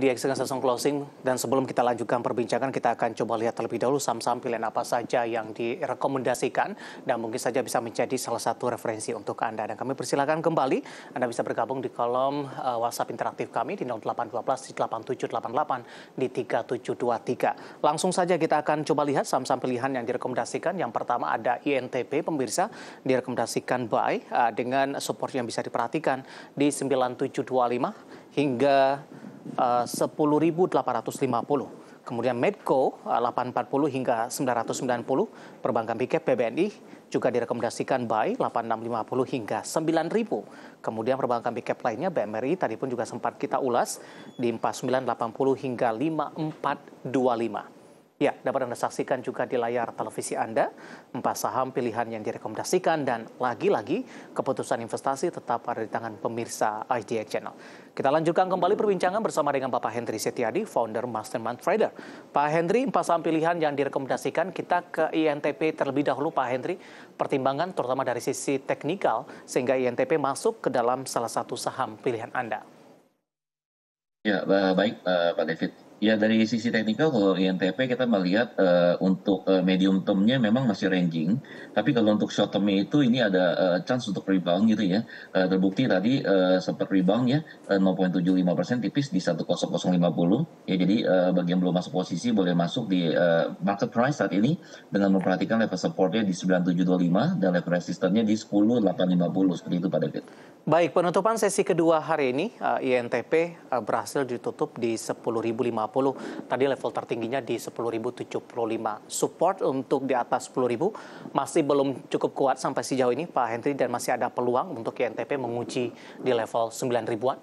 di Exxon Session Closing dan sebelum kita lanjutkan perbincangan kita akan coba lihat terlebih dahulu saham-saham pilihan apa saja yang direkomendasikan dan mungkin saja bisa menjadi salah satu referensi untuk Anda dan kami persilakan kembali Anda bisa bergabung di kolom uh, WhatsApp interaktif kami di 0812 8788 di 3723. Langsung saja kita akan coba lihat saham-saham pilihan yang direkomendasikan. Yang pertama ada INTP pemirsa direkomendasikan buy uh, dengan support yang bisa diperhatikan di 9725 hingga eh, uh, 10.850. Kemudian Medco eh, uh, 840 hingga 990, perbankan piket PBNI juga direkomendasikan buy 8650 hingga 9000. Kemudian perbankan piket lainnya BMRI tadi pun juga sempat kita ulas di 4980 hingga 5425. Ya, dapat Anda saksikan juga di layar televisi Anda, empat saham pilihan yang direkomendasikan dan lagi-lagi keputusan investasi tetap ada di tangan pemirsa IDX Channel. Kita lanjutkan kembali perbincangan bersama dengan Bapak Hendri Setiadi, founder Mastermind Trader. Pak Hendri, empat saham pilihan yang direkomendasikan kita ke INTP terlebih dahulu, Pak Hendri. Pertimbangan terutama dari sisi teknikal, sehingga INTP masuk ke dalam salah satu saham pilihan Anda. Ya, eh, baik eh, Pak David. Ya dari sisi teknikal kalau INTP kita melihat uh, untuk uh, medium termnya memang masih ranging, tapi kalau untuk short termnya itu ini ada uh, chance untuk rebound gitu ya. Uh, terbukti tadi uh, sempat rebound ya uh, 0.75 persen tipis di 10050 ya. Jadi uh, bagi yang belum masuk posisi boleh masuk di uh, market price saat ini dengan memperhatikan level supportnya di 9725 dan level resistennya di 10850 seperti itu pada David. Baik penutupan sesi kedua hari ini uh, INTP uh, berhasil ditutup di 10.050 Tadi level tertingginya di 10.075. Support untuk di atas 10.000 masih belum cukup kuat sampai sejauh ini Pak Henry dan masih ada peluang untuk INTP menguji di level 9.000. an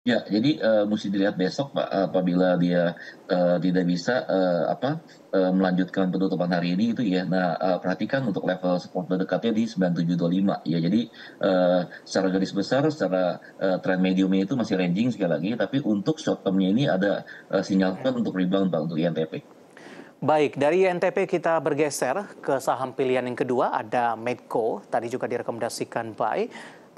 Ya, jadi uh, mesti dilihat besok Pak apabila dia uh, tidak bisa uh, apa uh, melanjutkan penutupan hari ini itu ya. Nah, uh, perhatikan untuk level support terdekatnya di 9725 ya. Jadi uh, secara garis besar secara uh, tren mediumnya itu masih ranging sekali lagi tapi untuk short termnya ini ada uh, sinyal kuat untuk rebound Pak untuk INTP. Baik, dari NTP kita bergeser ke saham pilihan yang kedua ada Medco, tadi juga direkomendasikan Pak.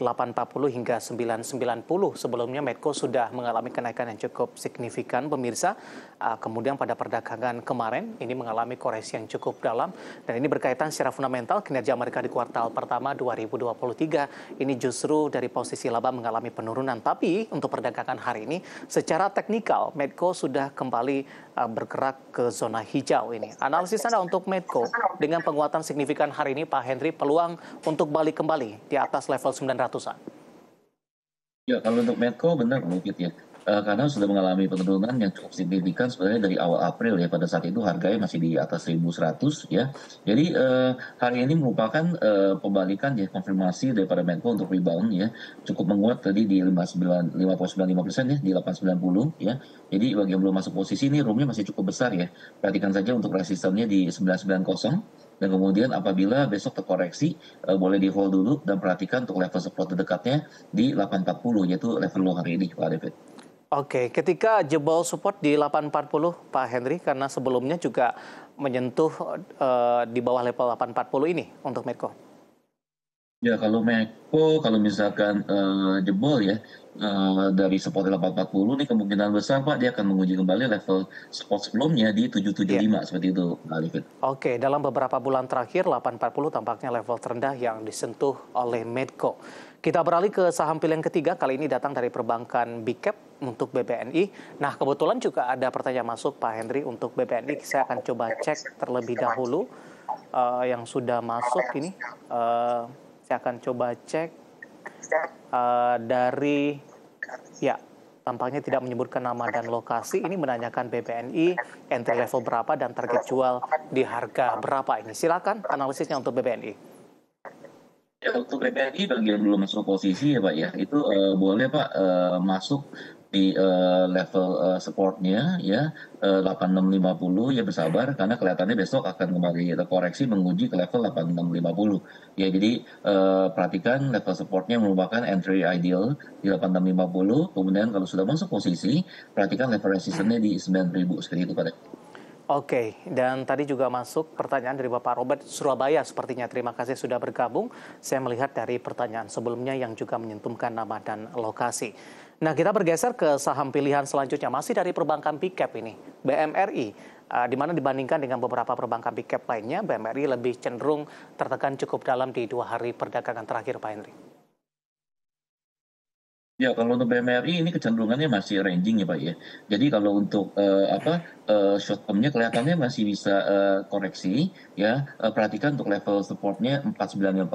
840 hingga 990. Sebelumnya Medco sudah mengalami kenaikan yang cukup signifikan pemirsa. Ah, kemudian pada perdagangan kemarin ini mengalami koreksi yang cukup dalam dan ini berkaitan secara fundamental kinerja mereka di kuartal pertama 2023 ini justru dari posisi laba mengalami penurunan. Tapi untuk perdagangan hari ini secara teknikal Medco sudah kembali ah, bergerak ke zona hijau ini. Analisis Anda untuk Medco dengan penguatan signifikan hari ini Pak Henry peluang untuk balik kembali di atas level 900 Ratusan. Ya, kalau untuk Medco benar mungkin ya. Uh, karena sudah mengalami penurunan yang cukup signifikan sebenarnya dari awal April ya pada saat itu harganya masih di atas 1.100 ya jadi uh, hari ini merupakan uh, pembalikan ya konfirmasi daripada Menko untuk rebound ya cukup menguat tadi di 59 5,95 persen ya di 890 ya jadi bagi yang belum masuk posisi ini roomnya masih cukup besar ya perhatikan saja untuk resistennya di 990 dan kemudian apabila besok terkoreksi uh, boleh di hold dulu dan perhatikan untuk level support terdekatnya di 840 yaitu level low hari ini Pak David. Oke, ketika jebol support di 840 Pak Henry karena sebelumnya juga menyentuh uh, di bawah level 840 ini untuk Medco. Ya kalau Meko, kalau misalkan uh, jebol ya uh, dari support 840 ini kemungkinan besar Pak dia akan menguji kembali level support sebelumnya di 775 yeah. seperti itu Oke, dalam beberapa bulan terakhir 840 tampaknya level terendah yang disentuh oleh Medco. Kita beralih ke saham pilihan ketiga kali ini datang dari perbankan Bicap untuk BBNI. Nah kebetulan juga ada pertanyaan masuk Pak Henry untuk BBNI. Saya akan coba cek terlebih dahulu uh, yang sudah masuk ini. Uh, saya akan coba cek uh, dari ya tampaknya tidak menyebutkan nama dan lokasi. Ini menanyakan BBNI entry level berapa dan target jual di harga berapa ini. Silakan analisisnya untuk BBNI. Ya, untuk BBNI bagi yang belum masuk posisi ya Pak ya, itu uh, boleh Pak uh, masuk di uh, level uh, supportnya ya eh, uh, 8650 ya bersabar karena kelihatannya besok akan kembali koreksi menguji ke level 8650 ya jadi uh, perhatikan level supportnya merupakan entry ideal di 8650 kemudian kalau sudah masuk posisi perhatikan level resistance-nya di 9000 seperti itu pada Oke, dan tadi juga masuk pertanyaan dari Bapak Robert Surabaya sepertinya. Terima kasih sudah bergabung. Saya melihat dari pertanyaan sebelumnya yang juga menyentumkan nama dan lokasi. Nah, kita bergeser ke saham pilihan selanjutnya masih dari perbankan PIKEP ini, BMRI. Uh, ah, di mana dibandingkan dengan beberapa perbankan PIKEP lainnya, BMRI lebih cenderung tertekan cukup dalam di dua hari perdagangan terakhir, Pak Henry. Ya, kalau untuk BMRI ini kecenderungannya masih ranging ya Pak ya. Jadi kalau untuk uh, apa uh, short termnya kelihatannya masih bisa uh, koreksi ya. Uh, perhatikan untuk level supportnya 4940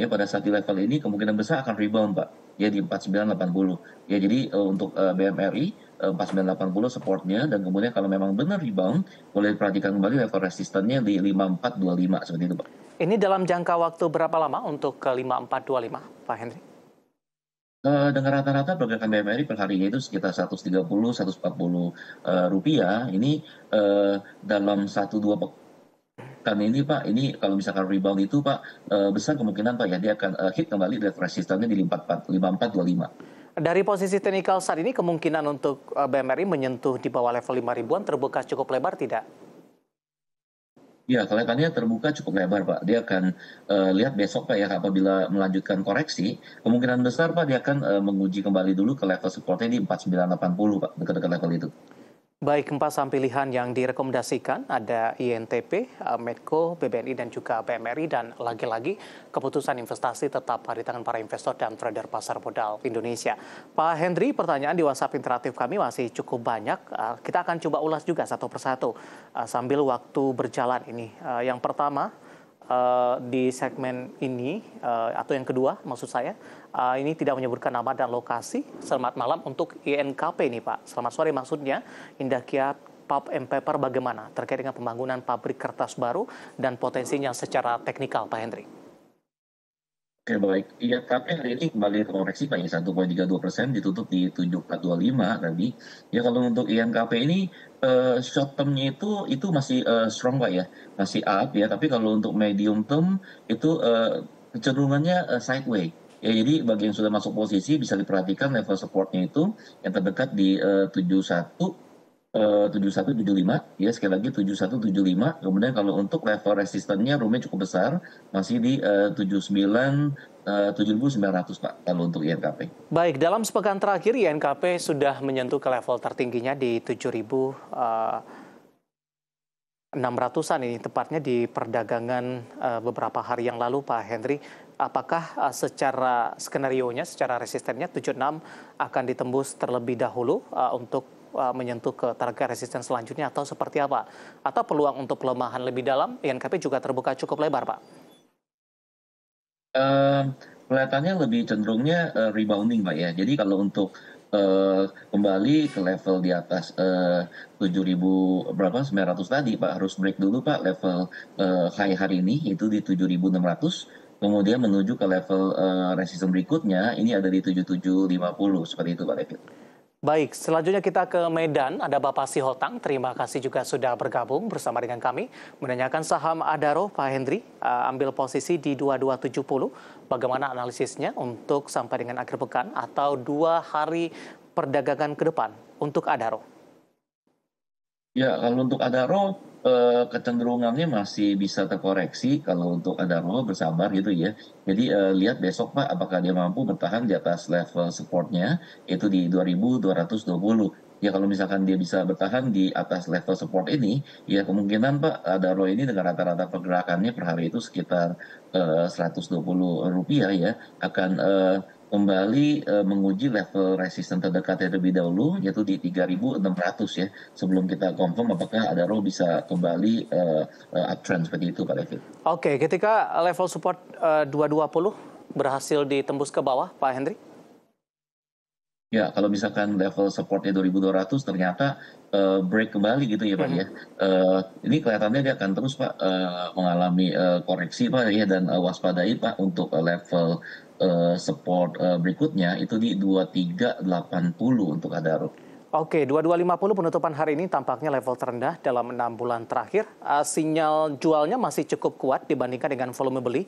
ya pada saat di level ini kemungkinan besar akan rebound Pak ya di 4980 ya jadi uh, untuk uh, BMRI 4980 supportnya dan kemudian kalau memang benar rebound boleh perhatikan kembali level resistennya di 5425 seperti itu Pak. Ini dalam jangka waktu berapa lama untuk ke 5425 Pak Henry? Eh, dengan rata-rata pergerakan BMRI per hari itu sekitar 130-140 uh, eh, rupiah ini uh, dalam 1-2 kami ini Pak, ini kalau misalkan rebound itu Pak, eh, besar kemungkinan Pak ya dia akan eh, hit kembali dari resistannya di 5425. Dari posisi teknikal saat ini kemungkinan untuk eh, BMRI menyentuh di bawah level 5 ribuan terbuka cukup lebar tidak? Ya, kelihatannya terbuka cukup lebar, Pak. Dia akan uh, lihat besok, Pak, ya, apabila melanjutkan koreksi, kemungkinan besar, Pak, dia akan uh, menguji kembali dulu ke level supportnya di 4980, Pak, dekat-dekat level itu. Baik empat saham pilihan yang direkomendasikan ada INTP, Medco, BBNI dan juga BMRI dan lagi-lagi keputusan investasi tetap di tangan para investor dan trader pasar modal Indonesia. Pak Hendri, pertanyaan di WhatsApp interaktif kami masih cukup banyak. Ah, kita akan coba ulas juga satu persatu ah, sambil waktu berjalan ini. Ah, yang pertama di segmen ini atau yang kedua maksud saya uh, ini tidak menyebutkan nama dan lokasi. Selamat malam untuk INKP ini Pak. Selamat sore maksudnya Indah Kiat pulp and paper bagaimana terkait dengan pembangunan pabrik kertas baru dan potensinya secara teknikal Pak Hendri? Oke baik, ya tapi hari ini kembali terkoreksi Pak 1,32 persen ditutup di 7425 tadi. Ya kalau untuk INKP ini uh, eh, short termnya itu itu masih uh, strong Pak ya, masih up ya. Tapi kalau untuk medium term itu uh, kecenderungannya uh, sideways Ya jadi bagi yang sudah masuk posisi bisa diperhatikan level supportnya itu yang terdekat di uh, 71 7175 ya sekali lagi 7175 kemudian kalau untuk level resistennya roomnya cukup besar masih di uh, 79 7900 Pak kalau untuk INKP. Baik, dalam sepekan terakhir INKP sudah menyentuh ke level tertingginya di 7000 ribu 600-an eh, ini tepatnya di perdagangan eh, beberapa hari yang lalu Pak Henry apakah uh, secara skenarionya, secara resistennya 76 akan ditembus terlebih dahulu uh, untuk uh, menyentuh ke target resisten selanjutnya atau seperti apa? Atau peluang untuk pelemahan lebih dalam, INKP juga terbuka cukup lebar, Pak? Uh, kelihatannya lebih cenderungnya uh, rebounding, Pak ya. Jadi kalau untuk uh, kembali ke level di atas eh, tujuh ribu berapa ratus tadi Pak harus break dulu Pak level uh, high hari ini itu di tujuh ribu enam ratus kemudian menuju ke level uh, eh, resistance berikutnya ini ada di 7750 seperti itu Pak David. Baik, selanjutnya kita ke Medan. Ada Bapak Sihotang. Terima kasih juga sudah bergabung bersama dengan kami. Menanyakan saham Adaro, Pak Hendri. Uh, ambil posisi di 2270. Bagaimana analisisnya untuk sampai dengan akhir pekan atau dua hari perdagangan ke depan untuk Adaro? Ya, kalau untuk adaro eh, kecenderungannya masih bisa terkoreksi kalau untuk adaro bersabar gitu ya. Jadi eh, lihat besok Pak apakah dia mampu bertahan di atas level supportnya itu di 2220 ya kalau misalkan dia bisa bertahan di atas level support ini, ya kemungkinan Pak Adaro ini dengan rata-rata pergerakannya per hari itu sekitar eh, uh, 120 rupiah ya akan uh, kembali uh, menguji level resisten terdekat terlebih dahulu yaitu di 3600 ya sebelum kita confirm apakah ada roll bisa kembali uh, uh, uptrend seperti itu Pak David. Oke, okay, ketika level support uh, 220 berhasil ditembus ke bawah Pak Hendri? Ya, kalau misalkan level supportnya 2200 ternyata uh, break kembali gitu ya Pak ya. mm-hmm. ya. Uh, ini kelihatannya dia akan terus Pak uh, mengalami uh, koreksi Pak ya dan uh, waspadai Pak untuk uh, level uh, support uh, berikutnya itu di 2380 untuk Adaro. Oke, 2250 penutupan hari ini tampaknya level terendah dalam enam bulan terakhir. Uh, sinyal jualnya masih cukup kuat dibandingkan dengan volume beli.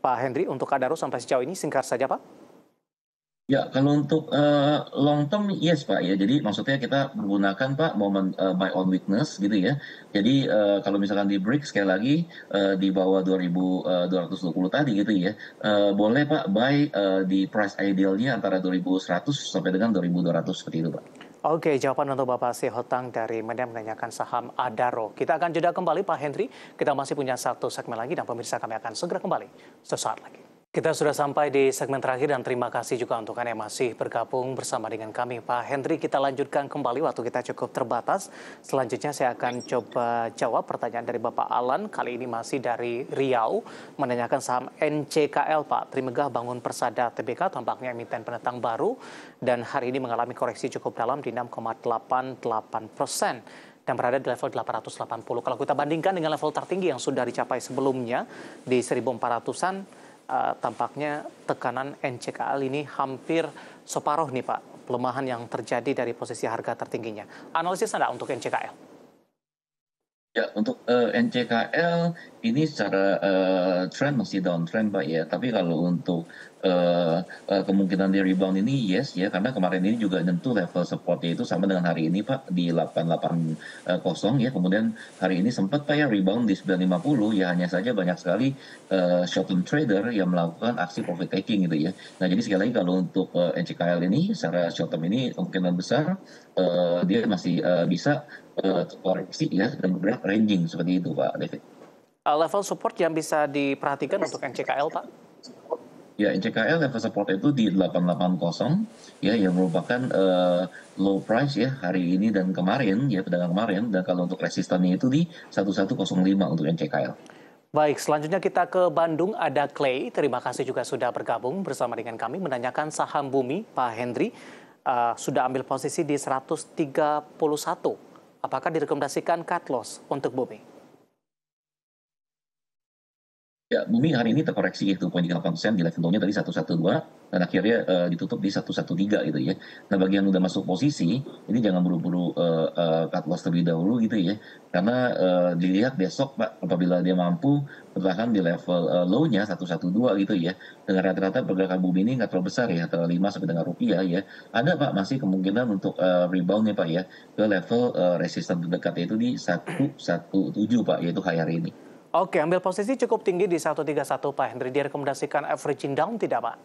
Pak Hendri, untuk Adaro sampai sejauh ini singkat saja Pak. Ya, kalau untuk uh, long term, yes Pak. Ya, jadi maksudnya kita menggunakan Pak momen uh, eh, buy on weakness gitu ya. Jadi uh, kalau misalkan di break sekali lagi uh, di bawah 2.220 tadi gitu ya, uh, boleh Pak buy uh, di price idealnya antara 2.100 sampai dengan 2.200 seperti itu Pak. Oke, jawaban untuk Bapak Sehotang dari Medan menanyakan saham Adaro. Kita akan jeda kembali Pak Henry. Kita masih punya satu segmen lagi dan pemirsa kami akan segera kembali sesaat lagi. Kita sudah sampai di segmen terakhir dan terima kasih juga untuk Anda yang masih bergabung bersama dengan kami. Pak Hendri, kita lanjutkan kembali waktu kita cukup terbatas. Selanjutnya saya akan coba jawab pertanyaan dari Bapak Alan, kali ini masih dari Riau, menanyakan saham NCKL Pak. Trimegah Bangun Persada TBK tampaknya emiten penentang baru dan hari ini mengalami koreksi cukup dalam di 6,88 persen dan berada di level 880. Kalau kita bandingkan dengan level tertinggi yang sudah dicapai sebelumnya di 1400-an, uh, tampaknya tekanan NCKL ini hampir separuh nih Pak, pelemahan yang terjadi dari posisi harga tertingginya. Analisis Anda untuk NCKL? Ya, untuk uh, eh, NCKL ini secara uh, trend masih downtrend Pak ya, tapi kalau untuk uh, kemungkinan dia rebound ini yes ya karena kemarin ini juga nyentuh level supportnya itu sama dengan hari ini Pak di 880 ya kemudian hari ini sempat Pak ya rebound di 950 ya hanya saja banyak sekali uh, eh, short term trader yang melakukan aksi profit taking gitu ya. Nah, jadi sekali lagi kalau untuk uh, NCKL ini secara short term ini kemungkinan besar uh, dia masih uh, bisa uh, koreksi ya dan bergerak ranging seperti itu Pak David. Uh, level support yang bisa diperhatikan untuk NCKL Pak? Ya, JKL level support itu di 880 ya yang merupakan uh, low price ya hari ini dan kemarin ya pedagang kemarin dan kalau untuk resistannya itu di 1105 untuk NCKL. Baik, selanjutnya kita ke Bandung ada Clay. Terima kasih juga sudah bergabung bersama dengan kami menanyakan saham Bumi, Pak Hendri uh, eh, sudah ambil posisi di 131. Apakah direkomendasikan cut loss untuk Bumi? Ya, bumi hari ini terkoreksi itu 0.38 persen di level tadi 112 dan akhirnya uh, ditutup di 113 gitu ya. Nah bagi yang udah masuk posisi ini jangan buru-buru uh, uh, cut loss terlebih dahulu gitu ya, karena uh, dilihat besok pak apabila dia mampu bertahan di level uh, low-nya 112 gitu ya, dengan rata-rata pergerakan bumi ini nggak terlalu besar ya, antara 5 sampai dengan rupiah ya, ada pak masih kemungkinan untuk uh, reboundnya pak ya ke level uh, resisten terdekat yaitu di 117 pak yaitu higher ini. Oke, ambil posisi cukup tinggi di 131 Pak Hendri. Direkomendasikan averaging down tidak Pak?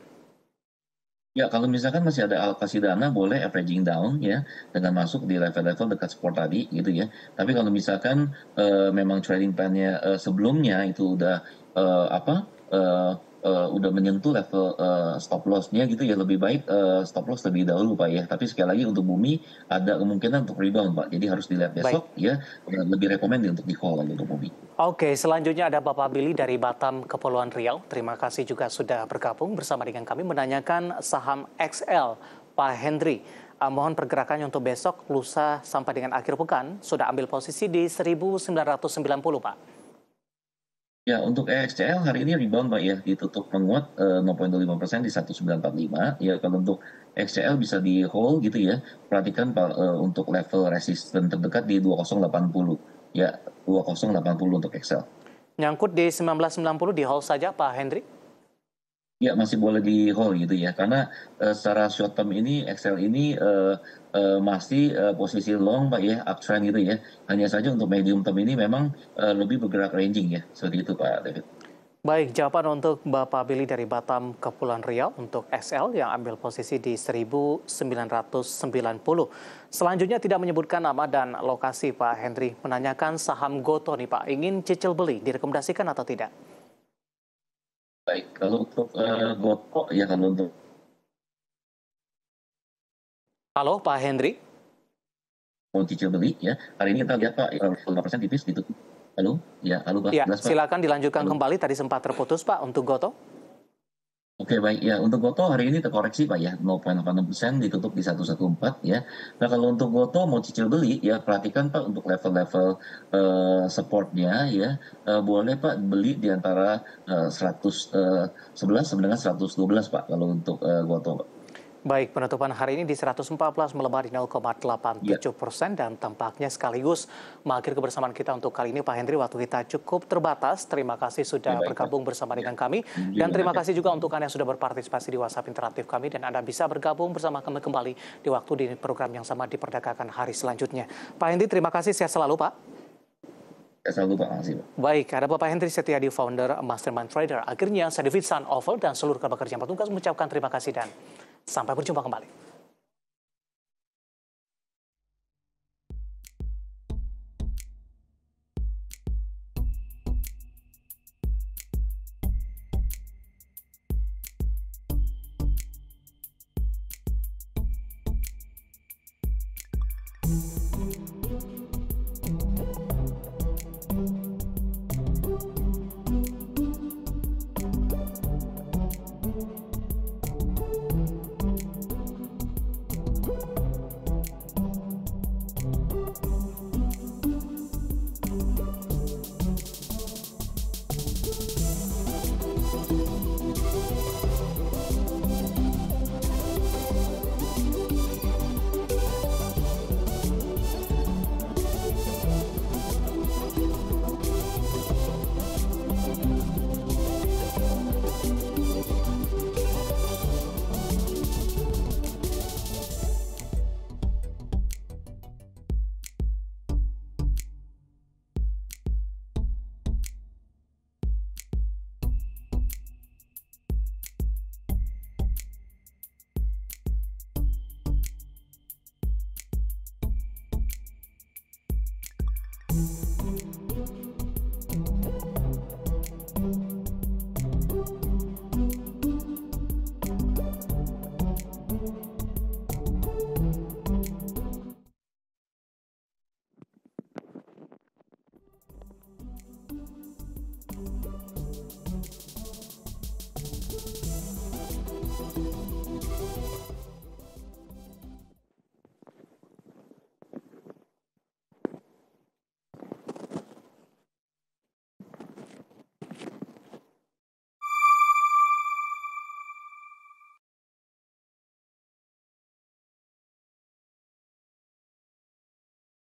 Ya, kalau misalkan masih ada alokasi dana, boleh averaging down ya, dengan masuk di level-level dekat support tadi gitu ya. Tapi kalau misalkan uh, memang trading plan-nya uh, sebelumnya itu udah uh, apa uh, uh, udah menyentuh level uh, stop lossnya gitu ya lebih baik uh, stop loss lebih dahulu pak ya tapi sekali lagi untuk bumi ada kemungkinan untuk rebound pak jadi harus dilihat besok baik. ya lebih rekomend untuk di call untuk bumi oke selanjutnya ada bapak Billy dari Batam Kepulauan Riau terima kasih juga sudah bergabung bersama dengan kami menanyakan saham XL Pak Hendri uh, mohon pergerakan untuk besok lusa sampai dengan akhir pekan sudah ambil posisi di 1990 pak Ya, untuk EXCL hari ini rebound Pak ya, ditutup menguat eh, 0,25% di 1945. Ya, kalau untuk e XCL bisa di hold gitu ya. Perhatikan Pak eh, untuk level resisten terdekat di 2080. Ya, 2080 untuk e XL. Nyangkut di 1990 di hold saja Pak Hendrik? Ya masih boleh di hold gitu ya karena uh, secara short term ini Excel ini uh, uh, masih uh, posisi long pak ya uptrend gitu ya hanya saja untuk medium term ini memang uh, lebih bergerak ranging ya seperti itu pak David. Baik, jawaban untuk Bapak Billy dari Batam Kepulauan Riau untuk XL yang ambil posisi di 1990. Selanjutnya tidak menyebutkan nama dan lokasi Pak Henry menanyakan saham Goto nih Pak, ingin cicil beli direkomendasikan atau tidak? baik kalau untuk uh, ya kan untuk halo Pak Hendri mau cicil beli ya hari ini kita lihat Pak eh, persen tipis gitu halo ya halo Pak ya, silakan dilanjutkan halo. kembali tadi sempat terputus Pak untuk Goto Oke baik ya untuk Goto hari ini terkoreksi pak ya 0,8% persen ditutup di 114 ya. Nah kalau untuk Goto mau cicil beli ya perhatikan pak untuk level-level uh, supportnya ya uh, boleh pak beli di antara uh, 111 uh, 112 pak kalau untuk uh, Goto. Pak. Baik, penutupan hari ini di 114 melemah di 0,87 persen dan tampaknya sekaligus mengakhiri kebersamaan kita untuk kali ini Pak Hendri waktu kita cukup terbatas. Terima kasih sudah ya, bergabung ya. bersama dengan ya. kami dan terima kasih juga untuk Anda yang sudah berpartisipasi di WhatsApp interaktif kami dan Anda bisa bergabung bersama kami kembali di waktu di program yang sama diperdagangkan hari selanjutnya. Pak Hendri, terima kasih. Sehat selalu, Pak. Selalu Baik, ada Bapak Hendri Setiadi, founder Mastermind Trader. Akhirnya, saya David San Oval dan seluruh kabar kerja Pak mengucapkan terima kasih dan Sampai berjumpa kembali.